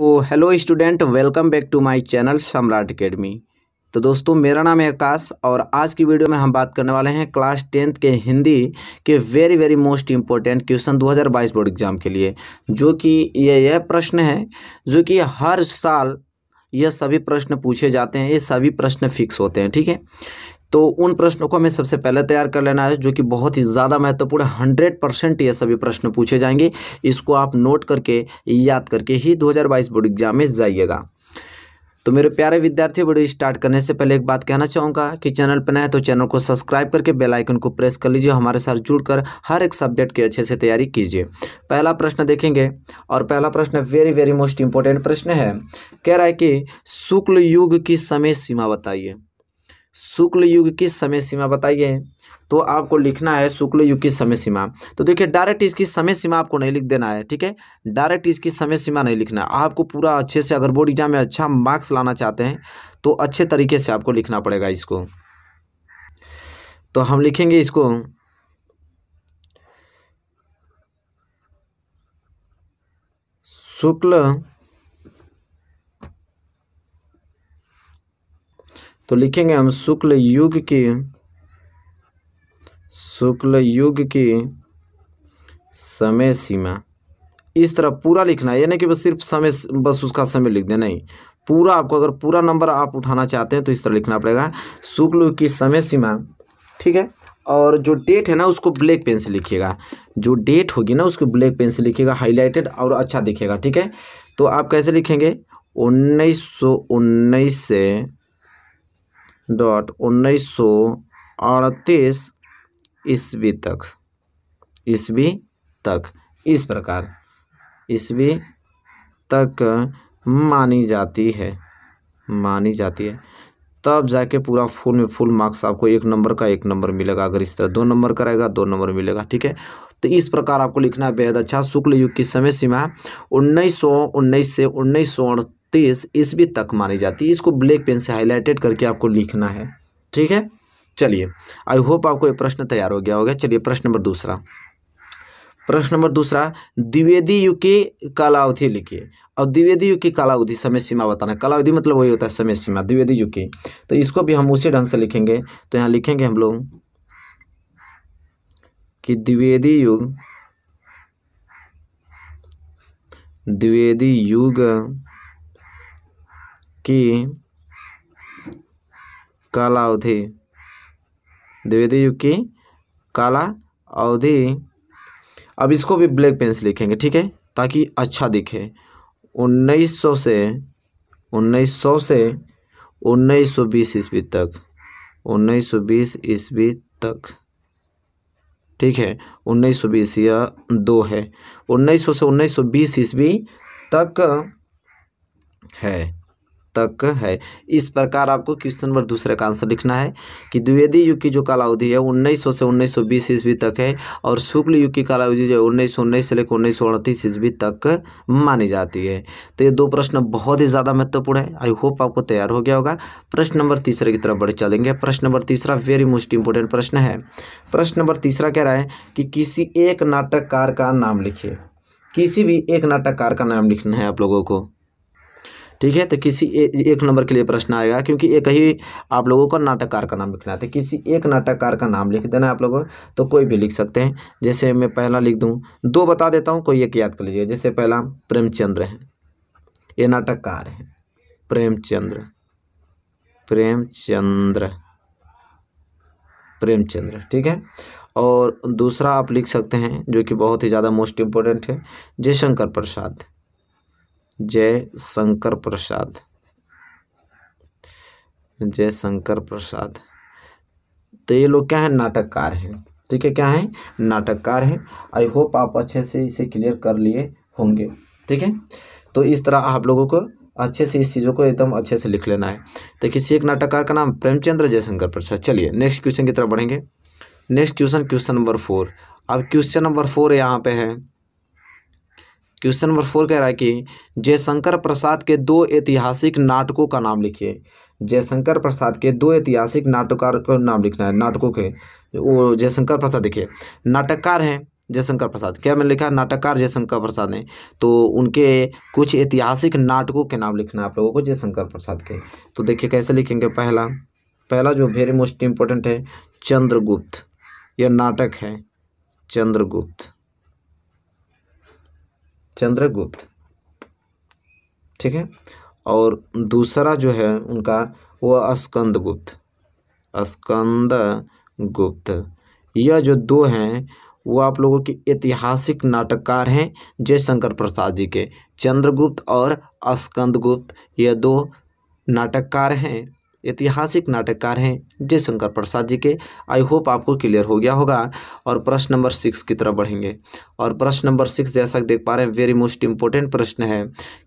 तो hello student welcome back to my channel Samrat academy तो दोस्तों मेरा नाम है आकाश और आज की वीडियो में हम बात करने वाले हैं क्लास टेंथ के हिंदी के very very most important question 2022 board exam के लिए जो कि ये यह प्रश्न है जो कि हर साल यह सभी प्रश्न पूछे जाते हैं ये सभी प्रश्न फिक्स होते हैं ठीक है तो उन प्रश्नों को हमें सबसे पहले तैयार कर लेना है जो कि बहुत ही ज़्यादा महत्वपूर्ण हंड्रेड परसेंट ये सभी प्रश्न पूछे जाएंगे इसको आप नोट करके याद करके ही 2022 बोर्ड एग्जाम में जाइएगा तो मेरे प्यारे विद्यार्थी बोर्ड स्टार्ट करने से पहले एक बात कहना चाहूँगा कि चैनल पर नए तो चैनल को सब्सक्राइब करके बेल आइकन को प्रेस कर लीजिए हमारे साथ जुड़कर हर एक सब्जेक्ट की अच्छे से तैयारी कीजिए पहला प्रश्न देखेंगे और पहला प्रश्न वेरी वेरी मोस्ट इंपॉर्टेंट प्रश्न है कह रहा है कि शुक्ल युग की समय सीमा बताइए शुक्ल युग की समय सीमा बताइए तो आपको लिखना है शुक्ल युग की समय सीमा तो देखिए डायरेक्ट इसकी समय सीमा आपको नहीं लिख देना है ठीक है डायरेक्ट इसकी समय सीमा नहीं लिखना आपको पूरा अच्छे से अगर बोर्ड एग्जाम में अच्छा मार्क्स लाना चाहते हैं तो अच्छे तरीके से आपको लिखना पड़ेगा इसको तो हम लिखेंगे इसको शुक्ल तो लिखेंगे हम शुक्ल युग की शुक्ल युग की समय सीमा इस तरह पूरा लिखना है यानी कि बस सिर्फ समय बस उसका समय लिख देना नहीं पूरा आपको अगर पूरा नंबर आप उठाना चाहते हैं तो इस तरह लिखना पड़ेगा शुक्ल की समय सीमा ठीक है और जो डेट है ना उसको ब्लैक पेन से लिखिएगा जो डेट होगी ना उसको ब्लैक पेन से लिखिएगा हाईलाइटेड और अच्छा दिखेगा ठीक है तो आप कैसे लिखेंगे उन्नीस सौ उन्नीस से डॉट उन्नीस सौ अड़तीस ईस्वी तक ईस्वी तक इस प्रकार ईस्वी तक मानी जाती है मानी जाती है तब जाके पूरा फुल में फुल मार्क्स आपको एक नंबर का एक नंबर मिलेगा अगर इस तरह दो नंबर करेगा दो नंबर मिलेगा ठीक है तो इस प्रकार आपको लिखना बेहद अच्छा शुक्ल युग की समय सीमा उन्नीस सौ उन्नीस से उन्नीस सौ तेईस ईस्वी तक मानी जाती है इसको ब्लैक पेन से हाईलाइटेड करके आपको लिखना है ठीक है चलिए आई होप आपको ये प्रश्न तैयार हो गया होगा चलिए प्रश्न नंबर दूसरा प्रश्न नंबर दूसरा द्विवेदी युग की कालावधि लिखिए और द्विवेदी युग की कालावधि समय सीमा बताना कालावधि मतलब वही होता है समय सीमा द्विवेदी युग की तो इसको भी हम उसी ढंग से लिखेंगे तो यहाँ लिखेंगे हम लोग कि द्विवेदी युग द्विवेदी युग की काला अवधि द्विवेदी युग की काला अवधि अब इसको भी ब्लैक पेन से लिखेंगे ठीक है ताकि अच्छा दिखे 1900 से 1900 से 1920 ईस्वी तक 1920 ईस्वी तक ठीक है 1920 या दो है 1900 से 1920 ईस्वी तक है तक है इस प्रकार आपको क्वेश्चन नंबर दूसरे का आंसर लिखना है कि द्विवेदी युग की जो कालावधि है उन्नीस सौ से उन्नीस सौ बीस ईस्वी तक है और शुक्ल युग की कालावधि जो है उन्नीस सौ उन्नीस से लेकर उन्नीस सौ अड़तीस ईस्वी तक मानी जाती है तो ये दो प्रश्न बहुत ही ज़्यादा महत्वपूर्ण है आई होप आपको तैयार हो गया होगा प्रश्न नंबर तीसरे की तरफ बढ़ चलेंगे प्रश्न नंबर तीसरा वेरी मोस्ट इंपॉर्टेंट प्रश्न है प्रश्न नंबर तीसरा कह रहा है कि किसी एक नाटककार का नाम लिखिए किसी भी एक नाटककार का नाम लिखना है आप लोगों को ठीक है तो किसी ए, एक नंबर के लिए प्रश्न आएगा क्योंकि एक ही आप लोगों को नाटककार का नाम लिखना है तो किसी एक नाटककार का नाम लिख देना है आप लोगों तो कोई भी लिख सकते हैं जैसे मैं पहला लिख दूँ दो बता देता हूँ कोई एक याद कर लीजिए जैसे पहला प्रेमचंद्र है ये नाटककार है प्रेमचंद्र प्रेमचंद्र प्रेमचंद्र ठीक है और दूसरा आप लिख सकते हैं जो कि बहुत ही ज़्यादा मोस्ट इम्पोर्टेंट है जयशंकर प्रसाद जय शंकर प्रसाद जय शंकर प्रसाद तो ये लोग क्या है नाटककार हैं ठीक है क्या है नाटककार हैं आई होप आप अच्छे से इसे क्लियर कर लिए होंगे ठीक है तो इस तरह आप लोगों को अच्छे से इस चीज़ों को एकदम अच्छे से लिख लेना है तो किसी एक नाटककार का नाम प्रेमचंद्र जयशंकर प्रसाद चलिए नेक्स्ट क्वेश्चन की तरफ बढ़ेंगे next question question number four अब क्वेश्चन नंबर फोर यहाँ पे है क्वेश्चन नंबर फोर कह रहा है कि जयशंकर प्रसाद के दो ऐतिहासिक नाटकों का नाम लिखिए जयशंकर प्रसाद के दो ऐतिहासिक नाटककार का नाम लिखना है नाटकों के वो जयशंकर प्रसाद देखिए नाटककार हैं जयशंकर प्रसाद क्या मैंने लिखा नाटककार जयशंकर प्रसाद ने तो उनके कुछ ऐतिहासिक नाटकों के नाम लिखना है आप लोगों को जयशंकर प्रसाद के तो देखिए कैसे लिखेंगे पहला पहला जो वेरी मोस्ट इम्पोर्टेंट है चंद्रगुप्त यह नाटक है चंद्रगुप्त चंद्रगुप्त ठीक है और दूसरा जो है उनका वह स्कंदगुप्त स्कंद गुप्त यह जो दो हैं वो आप लोगों के ऐतिहासिक नाटककार हैं जयशंकर प्रसाद जी के चंद्रगुप्त और गुप्त यह दो नाटककार हैं ऐतिहासिक नाटककार हैं जयशंकर प्रसाद जी के आई होप आपको क्लियर हो गया होगा और प्रश्न नंबर सिक्स की तरफ बढ़ेंगे और प्रश्न नंबर सिक्स जैसा देख पा रहे हैं वेरी मोस्ट इम्पोर्टेंट प्रश्न है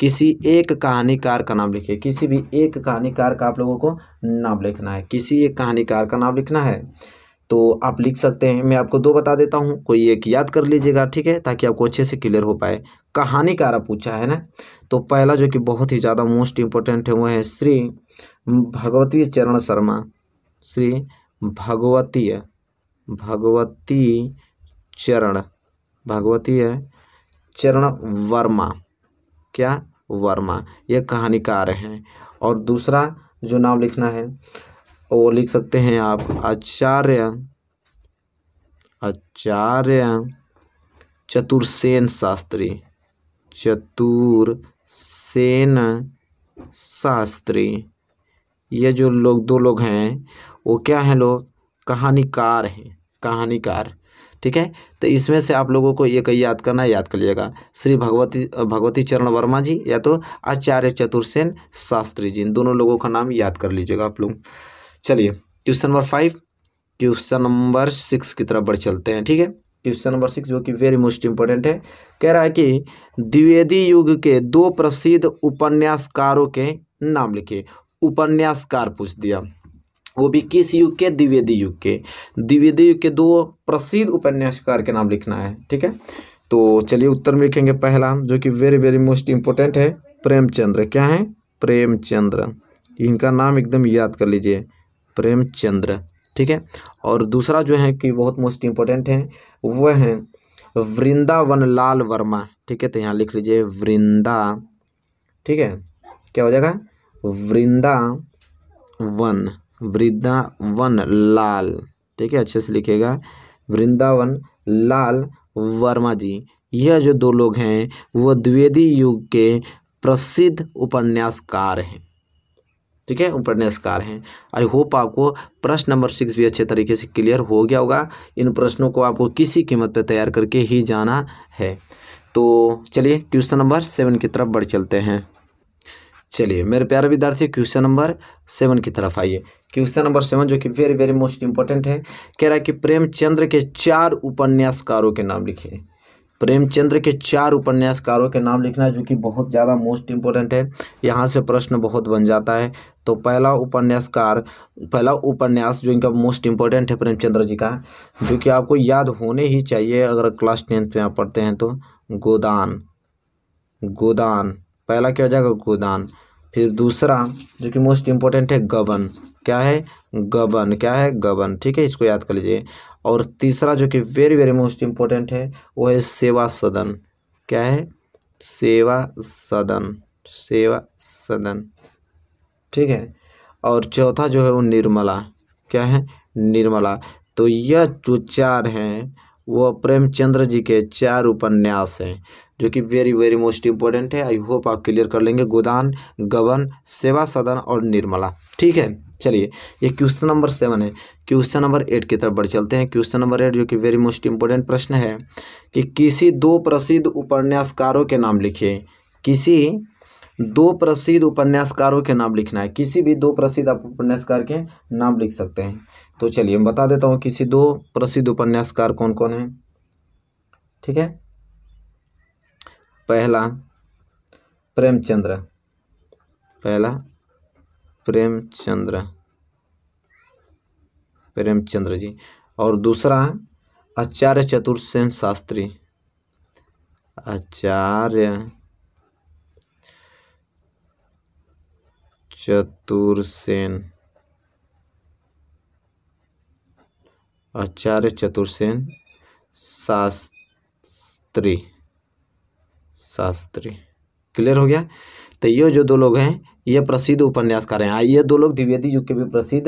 किसी एक कहानीकार का नाम लिखिए किसी भी एक कहानीकार का आप लोगों को नाम लिखना है किसी एक कहानीकार का नाम लिखना है तो आप लिख सकते हैं मैं आपको दो बता देता हूँ कोई एक याद कर लीजिएगा ठीक है ताकि आपको अच्छे से क्लियर हो पाए कहानीकार पूछा है ना तो पहला जो कि बहुत ही ज़्यादा मोस्ट इम्पोर्टेंट है वो है श्री भगवतीय चरण शर्मा श्री भगवतीय भगवती चरण भगवतीय चरण वर्मा क्या वर्मा ये कहानीकार हैं और दूसरा जो नाम लिखना है वो लिख सकते हैं आप आचार्य आचार्य चतुर्सेन शास्त्री चतुर्सेन शास्त्री ये जो लोग दो लोग हैं वो क्या हैं लोग कहानीकार हैं कहानीकार ठीक है तो इसमें से आप लोगों को ये कहीं याद करना याद कर लीजिएगा श्री भगवती भगवती चरण वर्मा जी या तो आचार्य चतुर्सेन शास्त्री जी इन दोनों लोगों का नाम याद कर लीजिएगा आप लोग चलिए question number five question number six की तरफ बढ़ चलते हैं ठीक है क्वेश्चन नंबर सिक्स जो कि वेरी मोस्ट इंपॉर्टेंट है कह रहा है कि द्विवेदी युग के दो प्रसिद्ध उपन्यासकारों के नाम लिखिए उपन्यासकार पूछ दिया वो भी किस युग के द्विवेदी युग के द्विवेदी युग के दो प्रसिद्ध उपन्यासकार के नाम लिखना है ठीक है तो चलिए उत्तर में लिखेंगे पहला जो कि वेरी वेरी मोस्ट इम्पोर्टेंट है प्रेमचंद्र क्या है प्रेमचंद्र इनका नाम एकदम याद कर लीजिए प्रेमचंद्र ठीक है और दूसरा जो है कि बहुत मोस्ट इम्पोर्टेंट है वह है वृंदावन लाल वर्मा ठीक है तो यहाँ लिख लीजिए वृंदा ठीक है क्या हो जाएगा वृंदा वन वृंदावन लाल ठीक है अच्छे से लिखेगा वृंदावन लाल वर्मा जी यह जो दो लोग हैं वो द्विवेदी युग के प्रसिद्ध उपन्यासकार हैं ठीक है उपन्यासकार हैं आई होप आपको प्रश्न नंबर सिक्स भी अच्छे तरीके से क्लियर हो गया होगा इन प्रश्नों को आपको किसी कीमत पर तैयार करके ही जाना है तो चलिए क्वेश्चन नंबर सेवन की तरफ बढ़ चलते हैं चलिए मेरे प्यारे विद्यार्थी क्वेश्चन नंबर सेवन की तरफ आइए क्वेश्चन नंबर सेवन जो कि वेरी वेरी मोस्ट इंपॉर्टेंट है कह रहा है कि प्रेमचंद्र के चार उपन्यासकारों के नाम लिखिए प्रेमचंद्र के चार उपन्यासकारों के नाम लिखना है जो कि बहुत ज़्यादा मोस्ट इम्पोर्टेंट है यहाँ से प्रश्न बहुत बन जाता है तो पहला उपन्यासकार पहला उपन्यास जो इनका मोस्ट इम्पोर्टेंट है प्रेमचंद्र जी का जो कि आपको याद होने ही चाहिए अगर क्लास टेंथ में आप पढ़ते हैं तो गोदान गोदान पहला क्या हो जाएगा गोदान फिर दूसरा जो कि मोस्ट इम्पोर्टेंट है गबन क्या है गबन क्या है गबन ठीक है इसको याद कर लीजिए और तीसरा जो कि वेरी वेरी मोस्ट इम्पोर्टेंट है वो है सेवा सदन क्या है सेवा सदन सेवा सदन ठीक है और चौथा जो है वो निर्मला क्या है निर्मला तो यह जो चार हैं वह प्रेमचंद्र जी के चार उपन्यास हैं जो कि वेरी वेरी मोस्ट इंपॉर्टेंट है आई होप आप क्लियर कर लेंगे गोदान गबन सेवा सदन और निर्मला ठीक है चलिए ये क्वेश्चन नंबर सेवन है क्वेश्चन नंबर एट की तरफ बढ़ चलते हैं क्वेश्चन नंबर एट जो कि वेरी मोस्ट इंपॉर्टेंट प्रश्न है कि किसी दो प्रसिद्ध उपन्यासकारों के नाम लिखिए किसी दो प्रसिद्ध उपन्यासकारों के नाम लिखना है किसी भी दो प्रसिद्ध आप उपन्यासकार के नाम लिख सकते हैं तो चलिए मैं बता देता हूँ किसी दो प्रसिद्ध उपन्यासकार कौन कौन है ठीक है पहला प्रेमचंद्र पहला प्रेमचंद्र प्रेमचंद्र जी और दूसरा आचार्य चतुर्सेन शास्त्री आचार्य चतुर्सेन आचार्य चतुर्सेन शास्त्री शास्त्री क्लियर हो गया तो ये जो दो लोग हैं ये प्रसिद्ध उपन्यासकार हैं ये दो लोग द्विवेदी युग के भी प्रसिद्ध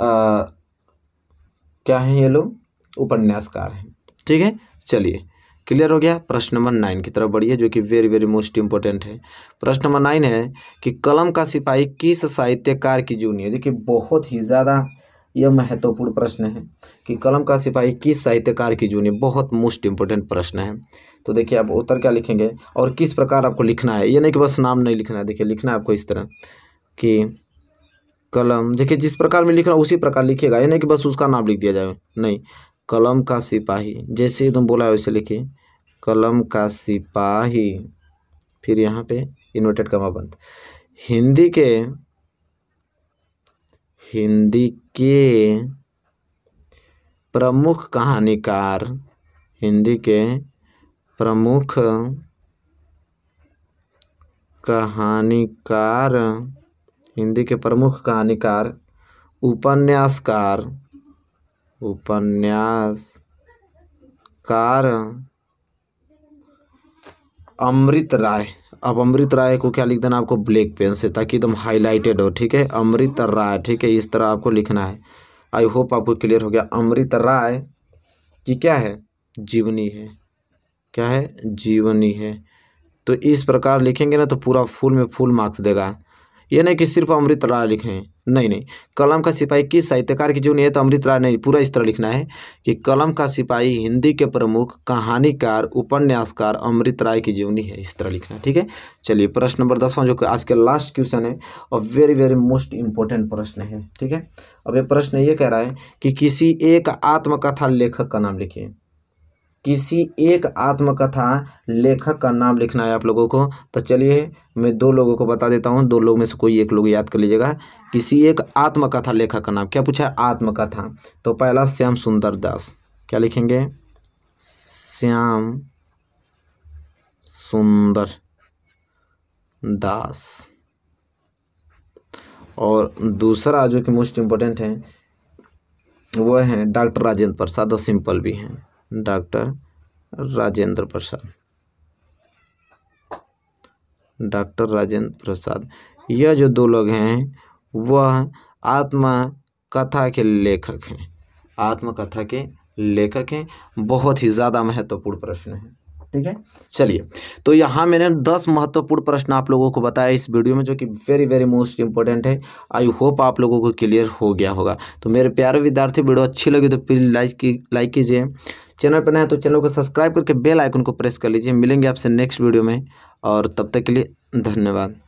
क्या हैं ये लोग उपन्यासकार हैं ठीक है चलिए क्लियर हो गया प्रश्न नंबर नाइन की तरफ बढ़िए जो कि वेरी वेरी मोस्ट इम्पोर्टेंट है प्रश्न नंबर नाइन है कि कलम का सिपाही किस साहित्यकार की जीवनी है देखिए बहुत ही ज़्यादा यह महत्वपूर्ण प्रश्न है कि कलम का सिपाही किस साहित्यकार की जूनी बहुत मोस्ट इम्पोर्टेंट प्रश्न है तो देखिए आप उत्तर क्या लिखेंगे और किस प्रकार आपको लिखना है ये नहीं कि बस नाम नहीं लिखना है देखिए लिखना है आपको इस तरह कि कलम देखिए जिस प्रकार में लिखना उसी प्रकार लिखेगा ये नहीं कि बस उसका नाम लिख दिया जाए नहीं कलम का सिपाही जैसे एकदम बोला है वैसे लिखिए कलम का सिपाही फिर यहाँ पे इन्वर्टेड कमा बंद हिंदी के हिंदी के प्रमुख कहानीकार हिंदी के प्रमुख कहानीकार हिंदी के प्रमुख कहानीकार उपन्यासकार उपन्यासकार अमृत राय अब अमृत राय को क्या लिख देना आपको ब्लैक पेन से ताकि एकदम हाईलाइटेड हो ठीक है अमृत राय ठीक है इस तरह आपको लिखना है आई होप आपको क्लियर हो गया अमृत राय की क्या है जीवनी है क्या है जीवनी है तो इस प्रकार लिखेंगे ना तो पूरा फुल में फुल मार्क्स देगा ये नहीं कि सिर्फ अमृत राय लिखे नहीं नहीं कलम का सिपाही किस साहित्यकार की जीवनी है तो अमृत राय नहीं पूरा इस तरह लिखना है कि कलम का सिपाही हिंदी के प्रमुख कहानीकार उपन्यासकार अमृत राय की जीवनी है इस तरह लिखना ठीक है चलिए प्रश्न नंबर दसवां जो कि आज के लास्ट क्वेश्चन है और वेरी वेरी मोस्ट इंपॉर्टेंट प्रश्न है ठीक है अब ये प्रश्न ये कह रहा है कि किसी एक आत्मकथा लेखक का नाम लिखिए किसी एक आत्मकथा लेखक का नाम लिखना है आप लोगों को तो चलिए मैं दो लोगों को बता देता हूँ दो लोग में से कोई एक लोग याद कर लीजिएगा किसी एक आत्मकथा लेखक का नाम क्या पूछा है आत्मकथा तो पहला श्याम सुंदर दास क्या लिखेंगे श्याम सुंदर दास और दूसरा जो कि मोस्ट इम्पोर्टेंट है वह है डॉक्टर राजेंद्र प्रसाद और सिंपल भी हैं डॉक्टर राजेंद्र प्रसाद डॉक्टर राजेंद्र प्रसाद यह जो दो लोग हैं वह आत्मकथा के लेखक हैं आत्मकथा के लेखक हैं बहुत ही ज़्यादा महत्वपूर्ण प्रश्न है ठीक है चलिए तो यहाँ मैंने दस महत्वपूर्ण प्रश्न आप लोगों को बताया इस वीडियो में जो कि वेरी वेरी मोस्ट इंपॉर्टेंट है आई होप आप लोगों को क्लियर हो गया होगा तो मेरे प्यारे विद्यार्थी वीडियो अच्छी लगी तो प्लीज़ लाइक की लाइक कीजिए चैनल पर नए तो चैनल को सब्सक्राइब करके बेल आइकन को प्रेस कर लीजिए मिलेंगे आपसे नेक्स्ट वीडियो में और तब तक के लिए धन्यवाद